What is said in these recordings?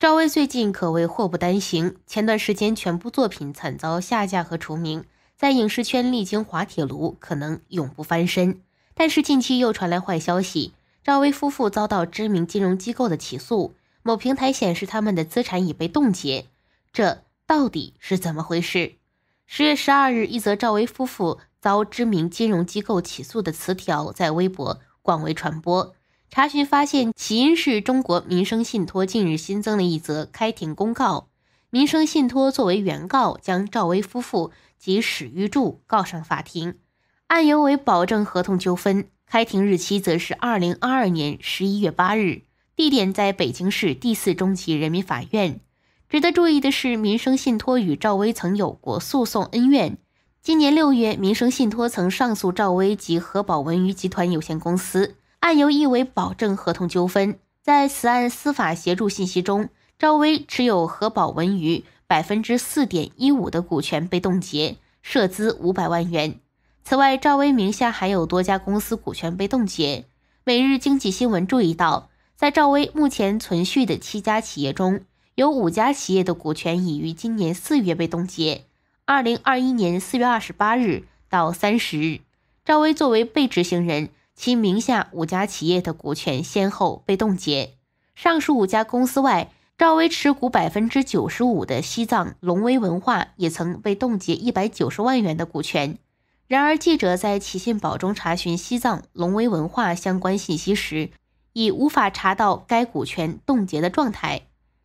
赵薇最近可谓祸不单行，前段时间全部作品惨遭下架和除名，在影视圈历经滑铁卢，可能永不翻身。但是近期又传来坏消息，赵薇夫妇遭到知名金融机构的起诉，某平台显示他们的资产已被冻结，这到底是怎么回事？十月十二日，一则赵薇夫妇遭知名金融机构起诉的词条在微博广为传播。查询发现，起因是中国民生信托近日新增了一则开庭公告。民生信托作为原告，将赵薇夫妇及史玉柱告上法庭，案由为保证合同纠纷。开庭日期则是二零二二年十一月八日，地点在北京市第四中级人民法院。值得注意的是，民生信托与赵薇曾有过诉讼恩怨。今年六月，民生信托曾上诉赵薇及和宝文娱集团有限公司。案由一为保证合同纠纷，在此案司法协助信息中，赵薇持有何宝文娱百分之四点一五的股权被冻结，涉资五百万元。此外，赵薇名下还有多家公司股权被冻结。每日经济新闻注意到，在赵薇目前存续的七家企业中，有五家企业的股权已于今年四月被冻结。二零二一年四月二十八日到三十日，赵薇作为被执行人。其名下五家企业的股权先后被冻结。上述五家公司外，赵薇持股百分之九十五的西藏龙威文化也曾被冻结一百九十万元的股权。然而，记者在企信宝中查询西藏龙威文化相关信息时，已无法查到该股权冻结的状态。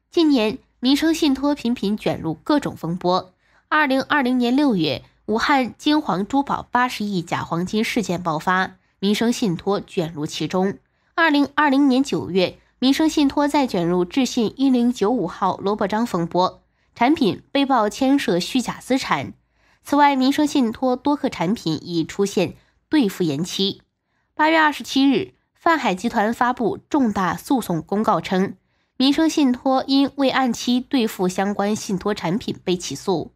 近年，民生信托频频卷入各种风波。二零二零年六月，武汉金黄珠宝八十亿假黄金事件爆发。民生信托卷入其中。二零二零年九月，民生信托再卷入“致信一零九五号”萝卜章风波，产品被曝牵涉虚假资产。此外，民生信托多个产品已出现兑付延期。八月二十七日，泛海集团发布重大诉讼公告称，民生信托因未按期兑付相关信托产品被起诉。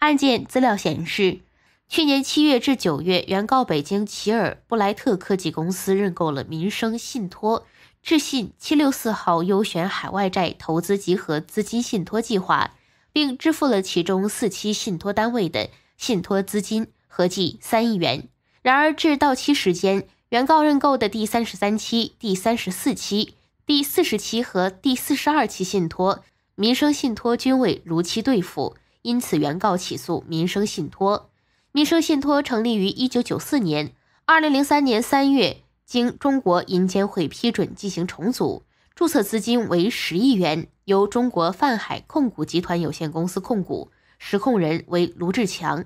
案件资料显示。去年七月至九月，原告北京奇尔布莱特科技公司认购了民生信托智信七六四号优选海外债投资集合资金信托计划，并支付了其中四期信托单位的信托资金，合计三亿元。然而，至到期时间，原告认购的第三十三期、第三十四期、第四十期和第四十二期信托，民生信托均未如期兑付，因此原告起诉民生信托。民生信托成立于一九九四年，二零零三年三月经中国银监会批准进行重组，注册资金为十亿元，由中国泛海控股集团有限公司控股，实控人为卢志强。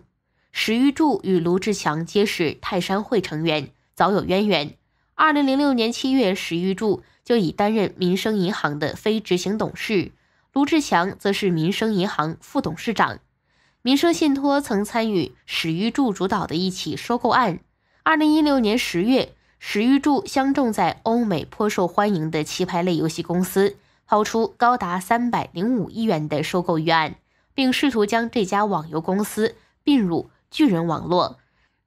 史玉柱与卢志强皆是泰山会成员，早有渊源。二零零六年七月，史玉柱就已担任民生银行的非执行董事，卢志强则是民生银行副董事长。民生信托曾参与史玉柱主导的一起收购案。二零一六年十月，史玉柱相中在欧美颇受欢迎的棋牌类游戏公司，抛出高达三百零五亿元的收购预案，并试图将这家网游公司并入巨人网络。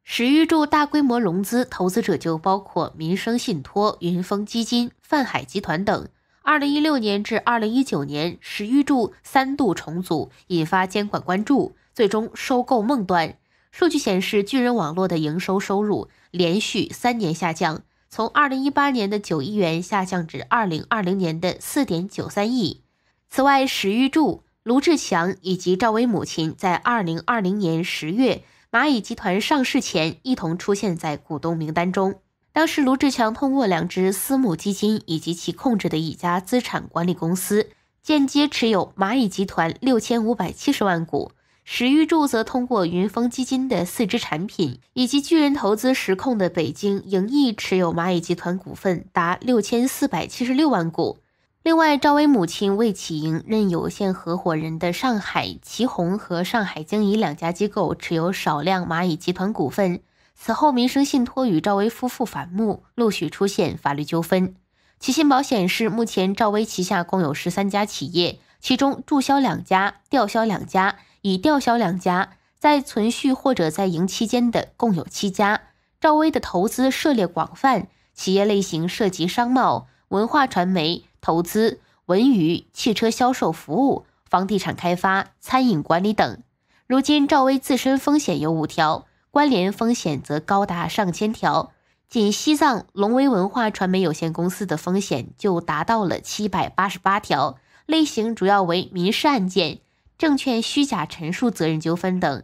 史玉柱大规模融资，投资者就包括民生信托、云峰基金、泛海集团等。二零一六年至二零一九年，史玉柱三度重组，引发监管关注。最终收购梦端。数据显示，巨人网络的营收收入连续三年下降，从二零一八年的九亿元下降至二零二零年的四点九三亿。此外，史玉柱、卢志强以及赵薇母亲在二零二零年十月蚂蚁集团上市前一同出现在股东名单中。当时，卢志强通过两支私募基金以及其控制的一家资产管理公司，间接持有蚂蚁集团六千五百七十万股。史玉柱则通过云峰基金的四只产品，以及巨人投资实控的北京盈益持有蚂蚁集团股份达六千四百七十六万股。另外，赵薇母亲魏启莹任有限合伙人的上海旗宏和上海经怡两家机构持有少量蚂蚁集团股份。此后，民生信托与赵薇夫妇反目，陆续出现法律纠纷。其信保显示，目前赵薇旗下共有十三家企业，其中注销两家，吊销两家。已吊销两家，在存续或者在营期间的共有七家。赵薇的投资涉猎广泛，企业类型涉及商贸、文化传媒、投资、文娱、汽车销售服务、房地产开发、餐饮管理等。如今，赵薇自身风险有五条，关联风险则高达上千条。仅西藏龙威文化传媒有限公司的风险就达到了七百八十八条，类型主要为民事案件。证券虚假陈述责任纠纷等。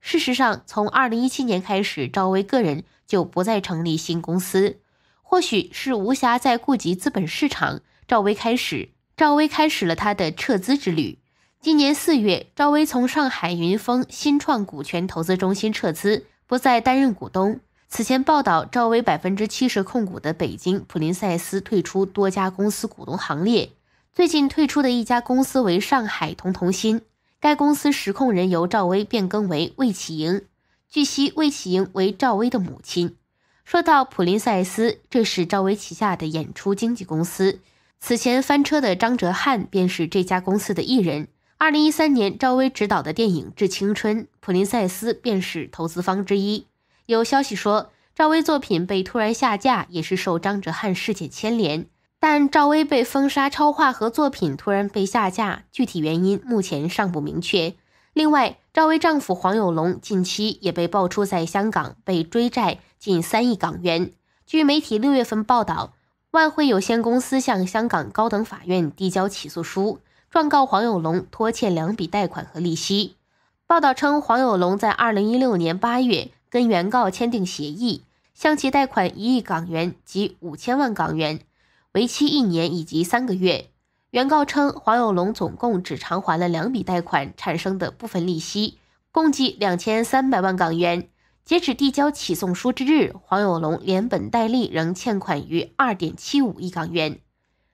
事实上，从二零一七年开始，赵薇个人就不再成立新公司，或许是无暇再顾及资本市场，赵薇开始赵薇开始了她的撤资之旅。今年四月，赵薇从上海云峰新创股权投资中心撤资，不再担任股东。此前报道，赵薇百分之七十控股的北京普林赛斯退出多家公司股东行列。最近退出的一家公司为上海同同心，该公司实控人由赵薇变更为魏启营。据悉，魏启营为赵薇的母亲。说到普林赛斯，这是赵薇旗下的演出经纪公司。此前翻车的张哲瀚便是这家公司的艺人。二零一三年，赵薇执导的电影《致青春》，普林赛斯便是投资方之一。有消息说，赵薇作品被突然下架，也是受张哲瀚事件牵连。但赵薇被封杀，超话和作品突然被下架，具体原因目前尚不明确。另外，赵薇丈夫黄有龙近期也被爆出在香港被追债近三亿港元。据媒体六月份报道，万汇有限公司向香港高等法院递交起诉书，状告黄有龙拖欠两笔贷款和利息。报道称，黄有龙在二零一六年八月跟原告签订协议，向其贷款一亿港元及五千万港元。为期一年以及三个月，原告称黄有龙总共只偿还了两笔贷款产生的部分利息，共计两千三百万港元。截止递交起诉书之日，黄有龙连本带利仍欠款于二点七五亿港元。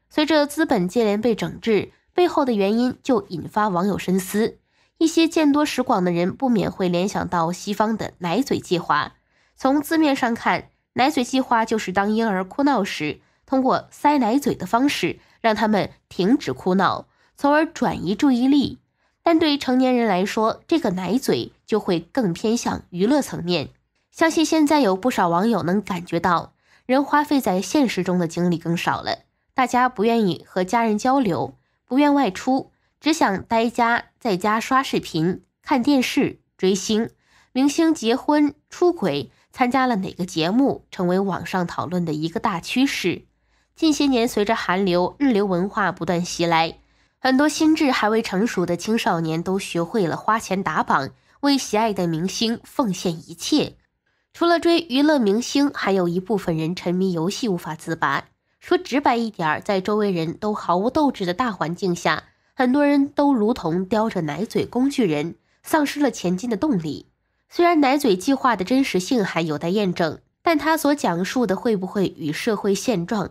随着资本接连被整治，背后的原因就引发网友深思。一些见多识广的人不免会联想到西方的奶嘴计划。从字面上看，奶嘴计划就是当婴儿哭闹时。通过塞奶嘴的方式让他们停止哭闹，从而转移注意力。但对于成年人来说，这个奶嘴就会更偏向娱乐层面。相信现在有不少网友能感觉到，人花费在现实中的精力更少了。大家不愿意和家人交流，不愿外出，只想待家，在家刷视频、看电视、追星。明星结婚、出轨、参加了哪个节目，成为网上讨论的一个大趋势。近些年，随着韩流、日流文化不断袭来，很多心智还未成熟的青少年都学会了花钱打榜，为喜爱的明星奉献一切。除了追娱乐明星，还有一部分人沉迷游戏无法自拔。说直白一点，在周围人都毫无斗志的大环境下，很多人都如同叼着奶嘴工具人，丧失了前进的动力。虽然奶嘴计划的真实性还有待验证，但他所讲述的会不会与社会现状？